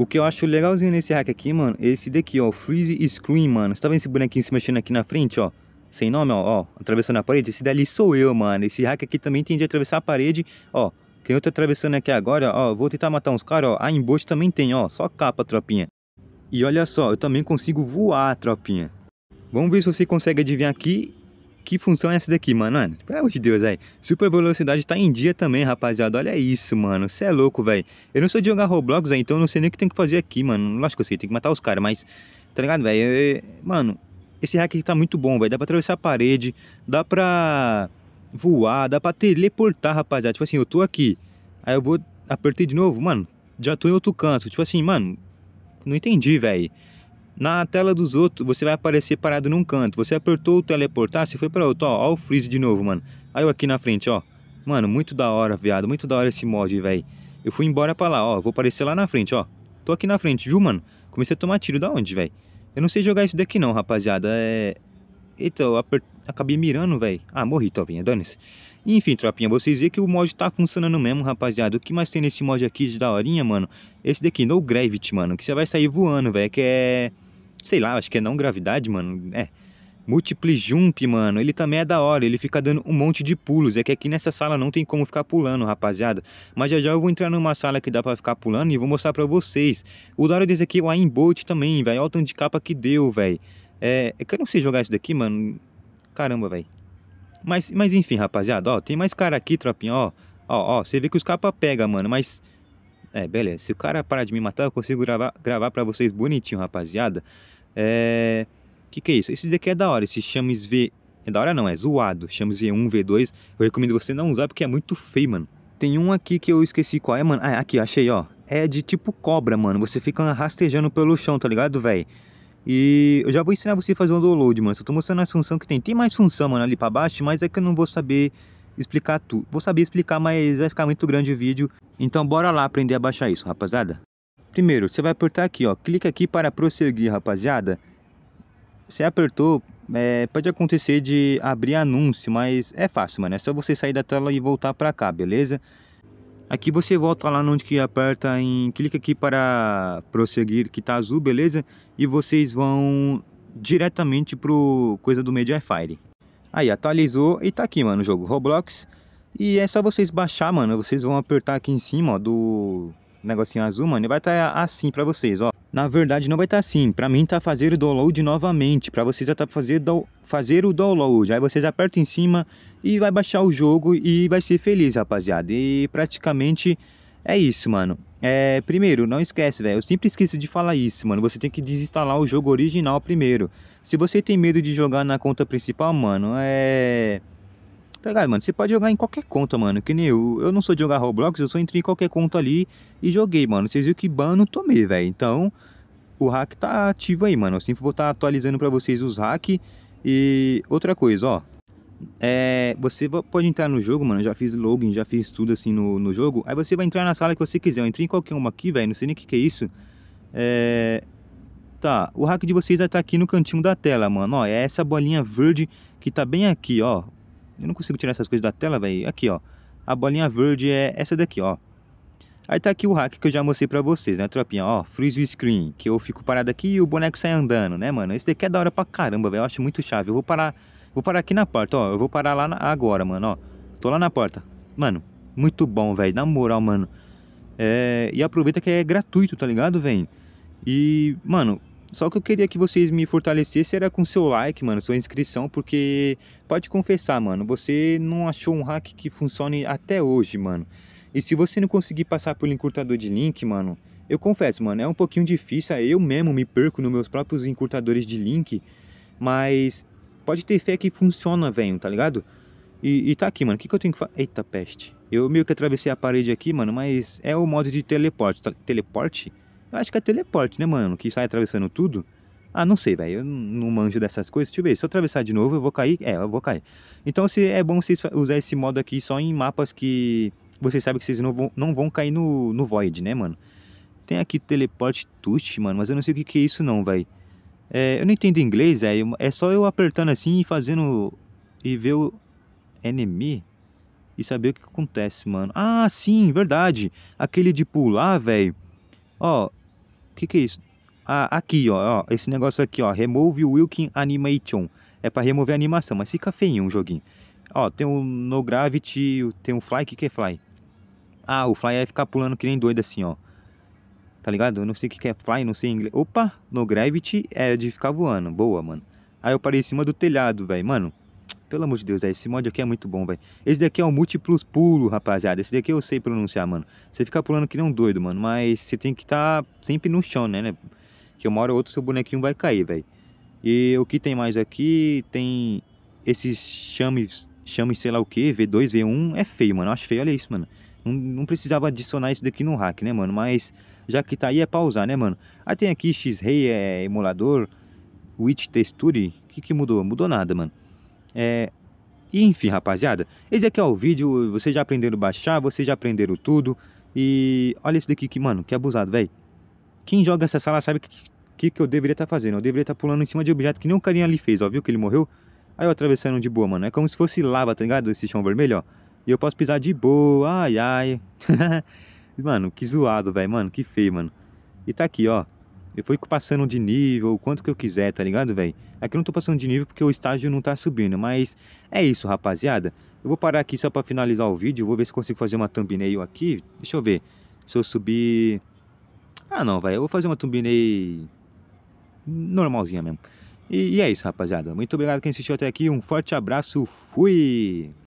O que eu acho legalzinho nesse hack aqui, mano, é esse daqui, ó, Freeze Screen, mano. Você tá vendo esse bonequinho se mexendo aqui na frente, ó? Sem nome, ó, ó, atravessando a parede? Esse dali sou eu, mano. Esse hack aqui também tem de atravessar a parede, ó. Quem eu tô atravessando aqui agora, ó, vou tentar matar uns caras, ó. A embaixo também tem, ó, só capa, tropinha. E olha só, eu também consigo voar, tropinha. Vamos ver se você consegue adivinhar aqui que função é essa daqui, mano? mano pelo amor de Deus, velho. Super velocidade tá em dia também, rapaziada. Olha isso, mano. Você é louco, velho. Eu não sou de jogar Roblox, véio, então eu não sei nem o que tem que fazer aqui, mano. Lógico que eu sei, tem que matar os caras, mas... Tá ligado, velho? Mano, esse hack aqui tá muito bom, velho. Dá pra atravessar a parede, dá pra voar, dá pra teleportar, rapaziada. Tipo assim, eu tô aqui, aí eu vou... Apertei de novo, mano, já tô em outro canto. Tipo assim, mano, não entendi, velho. Na tela dos outros, você vai aparecer parado num canto. Você apertou o teleportar, se foi para outro, ó, ó o freeze de novo, mano. Aí eu aqui na frente, ó. Mano, muito da hora, viado, muito da hora esse mod, velho. Eu fui embora pra lá, ó, vou aparecer lá na frente, ó. Tô aqui na frente, viu, mano? Comecei a tomar tiro da onde, velho? Eu não sei jogar isso daqui não, rapaziada. É... Eita, eu aper... acabei mirando, velho. Ah, morri, tropinha, dane-se. Enfim, tropinha, vocês vêem que o mod tá funcionando mesmo, rapaziada. O que mais tem nesse mod aqui de daorinha, mano? Esse daqui, No Gravity, mano. Que você vai sair voando, velho. Que é sei lá, acho que é não gravidade, mano. É. Multiple Jump, mano, ele também é da hora, ele fica dando um monte de pulos. É que aqui nessa sala não tem como ficar pulando, rapaziada. Mas já já eu vou entrar numa sala que dá pra ficar pulando e vou mostrar pra vocês. O da hora desse aqui é o Aimbolt também, velho. Olha o tanto de capa que deu, velho. É, é que eu não sei jogar isso daqui, mano. Caramba, velho. Mas, mas enfim, rapaziada, ó, tem mais cara aqui, tropinha, ó. Ó, ó, você vê que os capa pega, mano, mas... É, beleza. Se o cara parar de me matar, eu consigo gravar, gravar pra vocês bonitinho, rapaziada. É... Que que é isso? Esse daqui é da hora, esse Chames V... É da hora não, é zoado. Chames V1, V2. Eu recomendo você não usar porque é muito feio, mano. Tem um aqui que eu esqueci qual é, mano. Ah, aqui, achei, ó. É de tipo cobra, mano. Você fica rastejando pelo chão, tá ligado, velho? E eu já vou ensinar você a fazer um download, mano. Só tô mostrando as funções que tem. Tem mais função, mano, ali pra baixo, mas é que eu não vou saber explicar tudo. Vou saber explicar, mas vai ficar muito grande o vídeo. Então bora lá aprender a baixar isso, rapaziada. Primeiro, você vai apertar aqui, ó. Clica aqui para prosseguir, rapaziada. Você apertou, é, pode acontecer de abrir anúncio, mas é fácil, mano. É só você sair da tela e voltar para cá, beleza? Aqui você volta lá onde que aperta em... Clica aqui para prosseguir, que tá azul, beleza? E vocês vão diretamente pro coisa do Mediafire. Aí, atualizou e tá aqui, mano, o jogo Roblox. E é só vocês baixar, mano. Vocês vão apertar aqui em cima, ó, do negocinho azul, mano. E vai estar tá assim pra vocês, ó. Na verdade, não vai estar tá assim. Pra mim, tá fazer o download novamente. Pra vocês, já tá fazer, do... fazer o download. Aí vocês apertam em cima e vai baixar o jogo e vai ser feliz, rapaziada. E praticamente é isso, mano. É, primeiro, não esquece, velho. Eu sempre esqueço de falar isso, mano. Você tem que desinstalar o jogo original primeiro. Se você tem medo de jogar na conta principal, mano, é. Tá ligado, mano? Você pode jogar em qualquer conta, mano. Que nem eu. Eu não sou de jogar Roblox, eu só entrei em qualquer conta ali e joguei, mano. Vocês viram que ban não tomei, velho. Então, o hack tá ativo aí, mano. Eu sempre vou estar tá atualizando para vocês os hacks. E outra coisa, ó. É, você pode entrar no jogo, mano. Eu já fiz login, já fiz tudo assim no, no jogo. Aí você vai entrar na sala que você quiser. Eu entrei em qualquer uma aqui, velho. Não sei nem o que, que é isso. É, Tá, o hack de vocês vai estar tá aqui no cantinho da tela, mano. Ó, é essa bolinha verde que tá bem aqui, ó. Eu não consigo tirar essas coisas da tela, velho. Aqui, ó. A bolinha verde é essa daqui, ó. Aí tá aqui o hack que eu já mostrei pra vocês, né, tropinha? Ó, freeze screen, que eu fico parado aqui e o boneco sai andando, né, mano? Esse daqui é da hora pra caramba, velho. Eu acho muito chave. Eu vou parar, vou parar aqui na porta, ó. Eu vou parar lá na, agora, mano, ó. Tô lá na porta. Mano, muito bom, velho. Na moral, mano. É, e aproveita que é gratuito, tá ligado, velho? E, mano, só que eu queria que vocês me fortalecessem era com seu like, mano, sua inscrição, porque pode confessar, mano, você não achou um hack que funcione até hoje, mano. E se você não conseguir passar pelo encurtador de link, mano, eu confesso, mano, é um pouquinho difícil, eu mesmo me perco nos meus próprios encurtadores de link, mas pode ter fé que funciona, velho, tá ligado? E, e, tá aqui, mano, o que, que eu tenho que fazer? Eita peste. Eu meio que atravessei a parede aqui, mano, mas é o modo de teleporte, tá, Teleporte? Eu acho que é teleporte, né, mano? Que sai atravessando tudo. Ah, não sei, velho. Eu não manjo dessas coisas. Deixa eu ver. Se eu atravessar de novo, eu vou cair? É, eu vou cair. Então se, é bom vocês usar esse modo aqui só em mapas que vocês sabem que vocês não vão, não vão cair no, no Void, né, mano? Tem aqui teleporte touch, mano, mas eu não sei o que, que é isso não, velho. É, eu não entendo inglês, é, é só eu apertando assim e fazendo... E ver o enemy e saber o que acontece, mano. Ah, sim, verdade. Aquele de pular, velho. Ó, que, que é isso? Ah, aqui, ó, ó, esse negócio aqui, ó, Remove Wilkin Animation. É para remover a animação, mas fica feio um joguinho. Ó, tem o No Gravity, tem o Fly, que que é Fly? Ah, o Fly é ficar pulando que nem doido assim, ó. Tá ligado? Eu não sei o que que é Fly, não sei em inglês. Opa, No Gravity é de ficar voando. Boa, mano. Aí eu parei em cima do telhado, velho. Mano, pelo amor de Deus, esse mod aqui é muito bom, velho. Esse daqui é o múltiplos pulo, rapaziada. Esse daqui eu sei pronunciar, mano. Você fica pulando que não doido, mano. Mas você tem que estar tá sempre no chão, né, né? Que uma hora ou outra seu bonequinho vai cair, velho. E o que tem mais aqui? Tem esses chames, chames sei lá o que, V2, V1. É feio, mano. Eu acho feio, olha isso, mano. Não, não, precisava adicionar isso daqui no hack, né, mano? Mas já que tá aí é pra usar, né, mano? Aí ah, tem aqui X-Ray, é emulador, Witch Texture. O que que mudou? Mudou nada, mano. É... E enfim, rapaziada, esse aqui é o vídeo, vocês já aprenderam a baixar, vocês já aprenderam tudo. E olha esse daqui que, mano, que abusado, velho. Quem joga essa sala sabe o que, que, que eu deveria estar tá fazendo. Eu deveria estar tá pulando em cima de objeto que nem o carinha ali fez, ó, viu que ele morreu? Aí eu atravessando de boa, mano. É como se fosse lava, tá ligado? Esse chão vermelho, ó. E eu posso pisar de boa, ai, ai. mano, que zoado, velho, mano, que feio, mano. E tá aqui, ó. Eu fui passando de nível, o quanto que eu quiser, tá ligado, velho? Aqui eu não tô passando de nível porque o estágio não tá subindo, mas é isso, rapaziada. Eu vou parar aqui só pra finalizar o vídeo, vou ver se consigo fazer uma thumbnail aqui. Deixa eu ver, se eu subir... Ah, não, velho, eu vou fazer uma thumbnail normalzinha mesmo. E, e é isso, rapaziada. Muito obrigado quem assistiu até aqui, um forte abraço, fui!